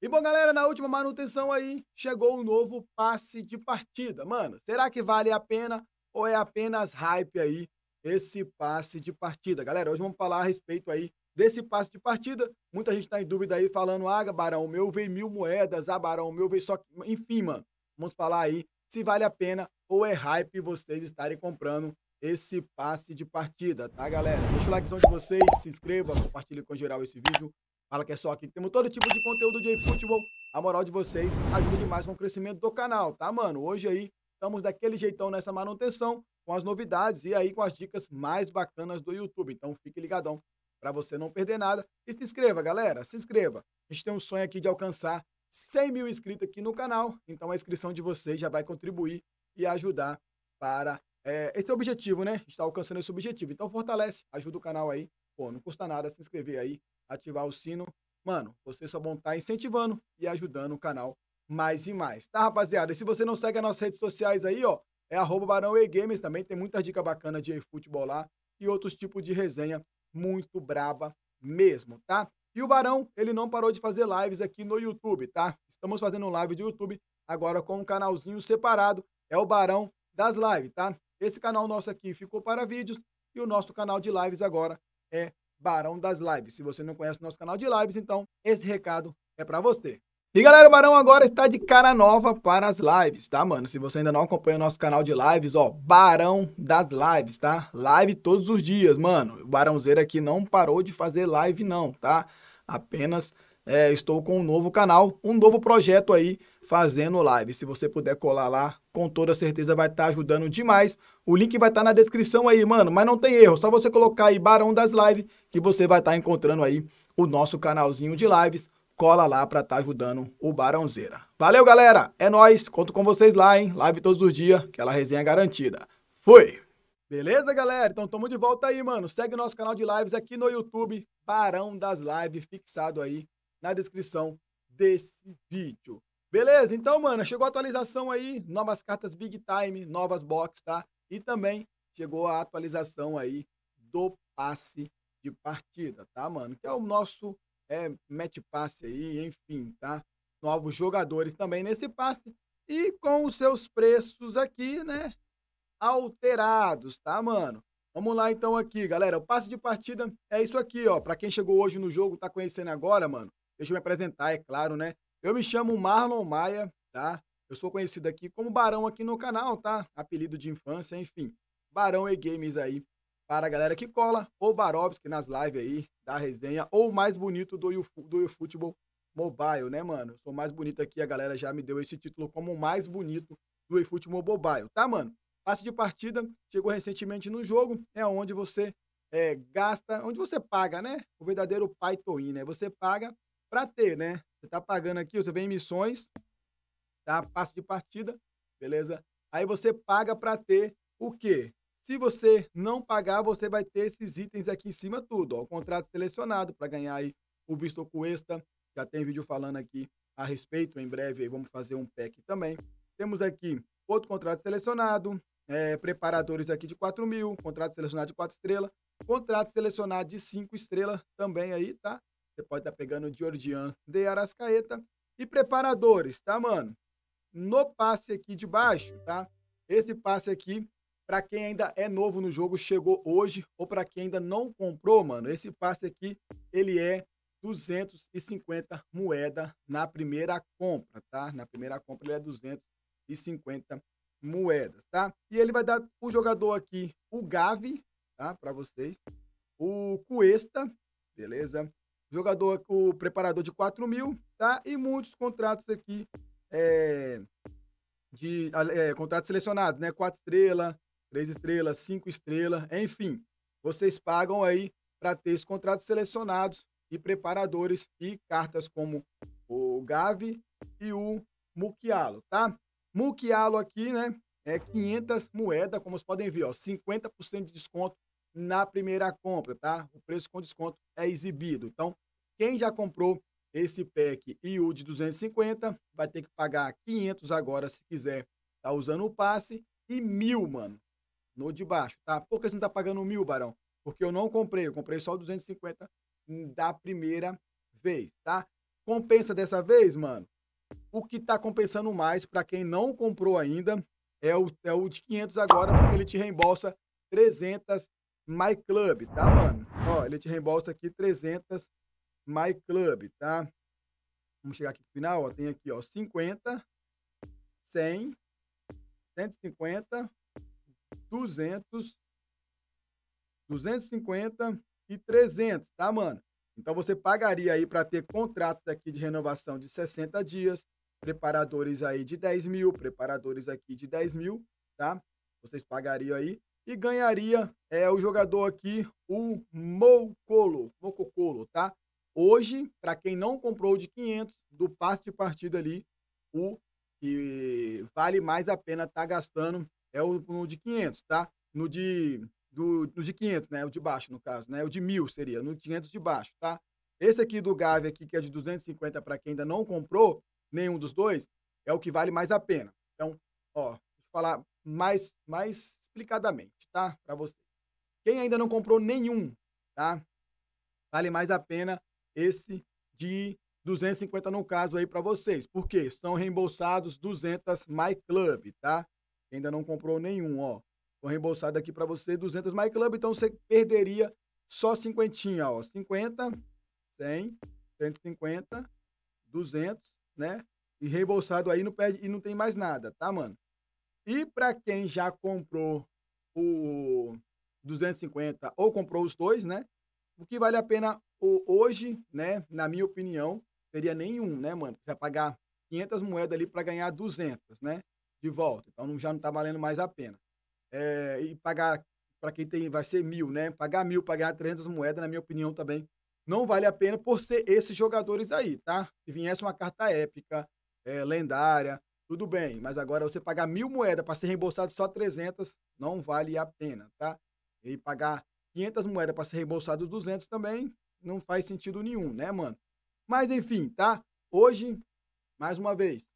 E bom, galera, na última manutenção aí, chegou um novo passe de partida. Mano, será que vale a pena ou é apenas hype aí esse passe de partida? Galera, hoje vamos falar a respeito aí desse passe de partida. Muita gente tá em dúvida aí, falando, ah, Barão, meu veio mil moedas, ah, Barão, meu veio só... Enfim, mano, vamos falar aí se vale a pena ou é hype vocês estarem comprando esse passe de partida, tá, galera? Deixa o likezão de vocês, se inscreva, compartilhe com geral esse vídeo. Fala que é só aqui, temos todo tipo de conteúdo de futebol. A moral de vocês ajuda demais com o crescimento do canal, tá, mano? Hoje aí estamos daquele jeitão nessa manutenção, com as novidades e aí com as dicas mais bacanas do YouTube. Então fique ligadão para você não perder nada. E se inscreva, galera, se inscreva. A gente tem um sonho aqui de alcançar 100 mil inscritos aqui no canal, então a inscrição de vocês já vai contribuir e ajudar para é, esse objetivo, né? A gente está alcançando esse objetivo. Então fortalece, ajuda o canal aí. Pô, não custa nada se inscrever aí ativar o sino, mano, vocês só vão estar tá incentivando e ajudando o canal mais e mais. Tá, rapaziada? E se você não segue as nossas redes sociais aí, ó, é arroba Barão e também, tem muita dica bacana de futebol lá e outros tipos de resenha muito braba mesmo, tá? E o Barão, ele não parou de fazer lives aqui no YouTube, tá? Estamos fazendo live de YouTube agora com um canalzinho separado, é o Barão das Lives, tá? Esse canal nosso aqui ficou para vídeos e o nosso canal de lives agora é Barão das Lives. Se você não conhece o nosso canal de lives, então esse recado é para você. E galera, o Barão agora está de cara nova para as lives, tá, mano? Se você ainda não acompanha o nosso canal de lives, ó, Barão das Lives, tá? Live todos os dias, mano. O Barãozeiro aqui não parou de fazer live, não, tá? Apenas é, estou com um novo canal, um novo projeto aí fazendo live. Se você puder colar lá, com toda certeza vai estar tá ajudando demais. O link vai estar tá na descrição aí, mano, mas não tem erro, só você colocar aí Barão das Lives que você vai estar tá encontrando aí o nosso canalzinho de lives. Cola lá para estar tá ajudando o Barãozeira. Valeu, galera. É nós. Conto com vocês lá, hein? Live todos os dias, aquela resenha garantida. Fui. Beleza, galera? Então tamo de volta aí, mano. Segue nosso canal de lives aqui no YouTube, Barão das Lives, fixado aí na descrição desse vídeo. Beleza? Então, mano, chegou a atualização aí, novas cartas Big Time, novas box, tá? E também chegou a atualização aí do passe de partida, tá, mano? Que é o nosso é, match passe aí, enfim, tá? Novos jogadores também nesse passe e com os seus preços aqui, né? Alterados, tá, mano? Vamos lá então aqui, galera. O passe de partida é isso aqui, ó. Para quem chegou hoje no jogo, tá conhecendo agora, mano. Deixa eu me apresentar, é claro, né? Eu me chamo Marlon Maia, tá? Eu sou conhecido aqui como Barão aqui no canal, tá? Apelido de infância, enfim. Barão e Games aí para a galera que cola, ou Barovski nas lives aí da resenha, ou mais bonito do, do Futebol Mobile, né, mano? Eu sou mais bonito aqui, a galera já me deu esse título como o mais bonito do eFootball Mobile, tá, mano? Passe de partida chegou recentemente no jogo, é onde você é, gasta, onde você paga, né? O verdadeiro Python, né? Você paga para ter, né? Você está pagando aqui, você vem em missões, tá? Passe de partida, beleza? Aí você paga para ter o quê? Se você não pagar, você vai ter esses itens aqui em cima tudo, ó, o contrato selecionado para ganhar aí o visto cuesta, já tem vídeo falando aqui a respeito, em breve aí vamos fazer um pack também. Temos aqui outro contrato selecionado, é, preparadores aqui de 4 mil, contrato selecionado de 4 estrelas, contrato selecionado de 5 estrelas também aí, tá? Você pode estar tá pegando o Georgian de Arascaeta. E preparadores, tá, mano? No passe aqui de baixo, tá? Esse passe aqui, para quem ainda é novo no jogo, chegou hoje, ou para quem ainda não comprou, mano, esse passe aqui, ele é 250 moeda na primeira compra, tá? Na primeira compra ele é 250 moedas, tá? E ele vai dar o jogador aqui, o Gavi, tá? Para vocês. O Cuesta, beleza? jogador, o preparador de 4 mil, tá? E muitos contratos aqui é, de é, contratos selecionados, né? 4 estrelas, 3 estrelas, 5 estrelas, enfim. Vocês pagam aí para ter os contratos selecionados e preparadores e cartas como o Gavi e o Mukialo, tá? Mukialo aqui, né? É 500 moedas, como vocês podem ver, ó, 50% de desconto na primeira compra, tá? O preço com desconto é exibido. Então, quem já comprou esse pack o de 250 vai ter que pagar 500 agora se quiser tá usando o passe e mil, mano, no de baixo, tá? Por que você não tá pagando mil, Barão? Porque eu não comprei, eu comprei só 250 da primeira vez, tá? Compensa dessa vez, mano? O que tá compensando mais para quem não comprou ainda é o, é o de 500 agora, porque ele te reembolsa 300 My Club, tá, mano? Ó, ele te reembolsa aqui 300 My Club, tá? Vamos chegar aqui no final, ó, tem aqui, ó, 50, 100, 150, 200, 250 e 300, tá, mano? Então você pagaria aí para ter contratos aqui de renovação de 60 dias, preparadores aí de 10 mil, preparadores aqui de 10 mil, tá? Vocês pagariam aí e ganharia é, o jogador aqui, o Mocolo, Mococolo, tá? Hoje, para quem não comprou de 500, do passe de partida ali, o que vale mais a pena estar tá gastando é o no de 500, tá? No de, do, no de 500, né? O de baixo, no caso, né? O de 1.000 seria, no de 500 de baixo, tá? Esse aqui do Gavi, aqui, que é de 250 para quem ainda não comprou, nenhum dos dois, é o que vale mais a pena. Então, ó, falar mais, mais explicadamente, tá? Para você. Quem ainda não comprou nenhum, tá? Vale mais a pena esse de 250 no caso aí para vocês. porque São reembolsados 200 My Club, tá? Quem ainda não comprou nenhum, ó. Foi reembolsado aqui para você 200 My Club, então você perderia só cinquentinha, ó. 50, 100, 150, 200, né? E reembolsado aí não perde e não tem mais nada, tá, mano? E para quem já comprou o 250 ou comprou os dois, né? O que vale a pena hoje, né? Na minha opinião, seria nenhum, né, mano? Você vai pagar 500 moedas ali para ganhar 200, né? De volta. Então já não tá valendo mais a pena. É, e pagar, para quem tem, vai ser mil, né? Pagar mil, pagar 300 moedas, na minha opinião também, não vale a pena por ser esses jogadores aí, tá? Se viesse uma carta épica, é, lendária, tudo bem, mas agora você pagar mil moedas para ser reembolsado só 300 não vale a pena, tá? E pagar 500 moedas para ser reembolsado 200 também não faz sentido nenhum, né, mano? Mas enfim, tá? Hoje, mais uma vez,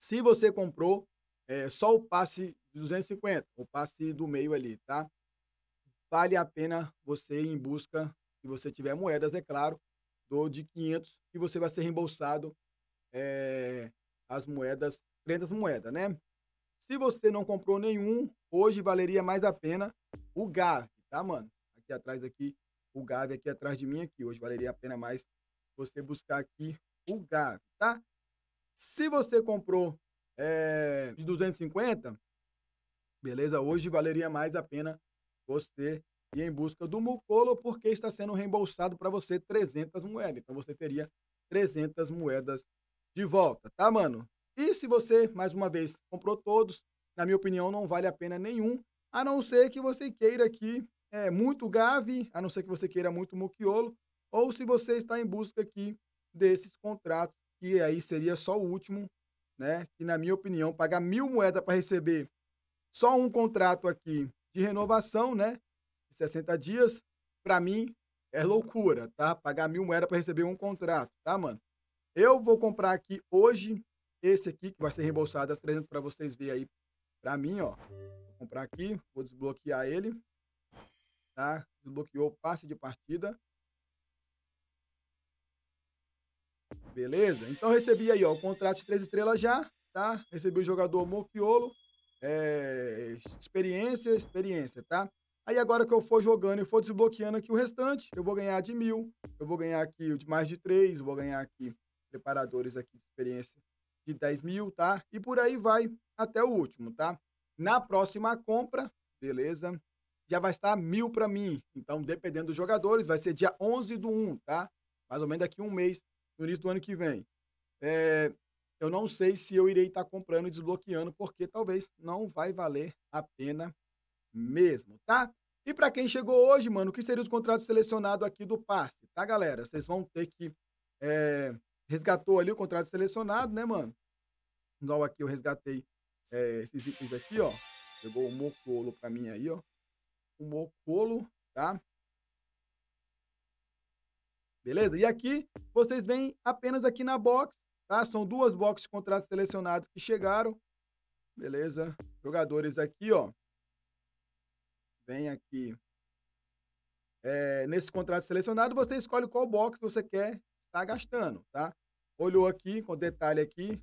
se você comprou é, só o passe de 250, o passe do meio ali, tá? Vale a pena você ir em busca, se você tiver moedas, é claro, do de 500 e você vai ser reembolsado é, as moedas, rendas moeda, né? Se você não comprou nenhum, hoje valeria mais a pena o GAV, tá, mano? Aqui atrás aqui, o GAV aqui atrás de mim aqui. Hoje valeria a pena mais você buscar aqui o GAV, tá? Se você comprou é, de 250, beleza? Hoje valeria mais a pena você ir em busca do Mucolo, porque está sendo reembolsado para você 300 moedas. Então você teria 300 moedas de volta, tá, mano? E se você, mais uma vez, comprou todos, na minha opinião, não vale a pena nenhum, a não ser que você queira aqui é, muito Gavi, a não ser que você queira muito Muquiolo, ou se você está em busca aqui desses contratos, que aí seria só o último, né? Que, na minha opinião, pagar mil moedas para receber só um contrato aqui de renovação, né? De 60 dias, para mim é loucura, tá? Pagar mil moedas para receber um contrato, tá, mano? Eu vou comprar aqui hoje esse aqui, que vai ser reembolsado as 300 para vocês verem aí para mim, ó. Vou comprar aqui, vou desbloquear ele. Tá? Desbloqueou o passe de partida. Beleza? Então recebi aí, ó, o contrato de três estrelas já, tá? Recebi o jogador Moquiolo. É, experiência, experiência, tá? Aí agora que eu for jogando e for desbloqueando aqui o restante, eu vou ganhar de mil, eu vou ganhar aqui de mais de três, vou ganhar aqui preparadores aqui de experiência de 10 mil, tá? E por aí vai até o último, tá? Na próxima compra, beleza? Já vai estar mil para mim. Então, dependendo dos jogadores, vai ser dia 11 do 1, tá? Mais ou menos daqui um mês, no início do ano que vem. É, eu não sei se eu irei estar comprando e desbloqueando, porque talvez não vai valer a pena mesmo, tá? E para quem chegou hoje, mano, o que seria os contratos selecionados aqui do passe, tá, galera? Vocês vão ter que é, resgatou ali o contrato selecionado, né, mano? Igual aqui eu resgatei é, esses itens aqui, ó. Pegou o Mocolo pra mim aí, ó. O Mocolo, tá? Beleza? E aqui, vocês vêm apenas aqui na box, tá? São duas boxes de contratos selecionados que chegaram. Beleza? Jogadores aqui, ó. Vem aqui. É, nesse contrato selecionado, você escolhe qual box você quer está gastando, tá? Olhou aqui, com detalhe aqui,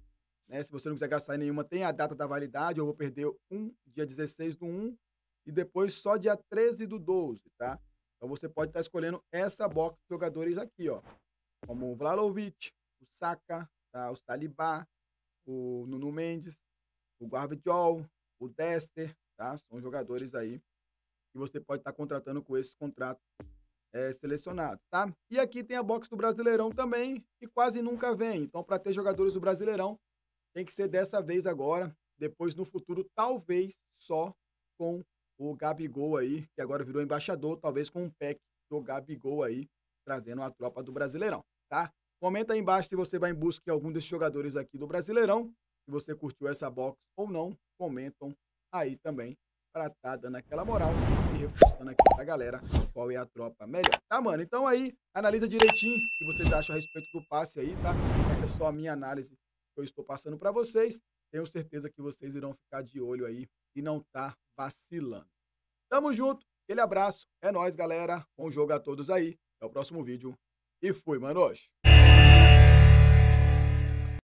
né? Se você não quiser gastar nenhuma, tem a data da validade, eu vou perder um dia 16 do 1 e depois só dia 13 do 12, tá? Então você pode estar tá escolhendo essa box de jogadores aqui, ó. Como o Vlalovic, o Saka, tá? o Talibá o Nuno Mendes, o Guardiol, o Dester, tá? São jogadores aí que você pode estar tá contratando com esses contratos é, eh, selecionados, tá? E aqui tem a box do Brasileirão também, que quase nunca vem. Então, para ter jogadores do Brasileirão, tem que ser dessa vez agora. Depois, no futuro, talvez só com o Gabigol aí, que agora virou embaixador, talvez com um pack do Gabigol aí, trazendo a tropa do Brasileirão, tá? Comenta aí embaixo se você vai em busca de algum desses jogadores aqui do Brasileirão, se você curtiu essa box ou não, comentam aí também tá dando aquela moral e reforçando aqui pra galera qual é a tropa melhor. Tá, mano? Então aí, analisa direitinho o que vocês acham a respeito do passe aí, tá? Essa é só a minha análise que eu estou passando para vocês. Tenho certeza que vocês irão ficar de olho aí e não tá vacilando. Tamo junto, aquele abraço, é nóis, galera. Bom jogo a todos aí. Até o próximo vídeo e fui, manos!